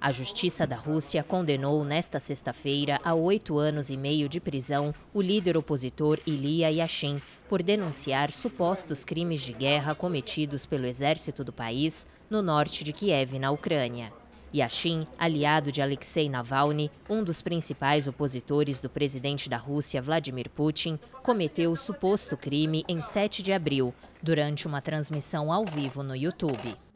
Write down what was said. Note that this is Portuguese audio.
A Justiça da Rússia condenou nesta sexta-feira a oito anos e meio de prisão o líder opositor Ilya Yashin por denunciar supostos crimes de guerra cometidos pelo exército do país no norte de Kiev, na Ucrânia. Yashin, aliado de Alexei Navalny, um dos principais opositores do presidente da Rússia Vladimir Putin, cometeu o suposto crime em 7 de abril, durante uma transmissão ao vivo no YouTube.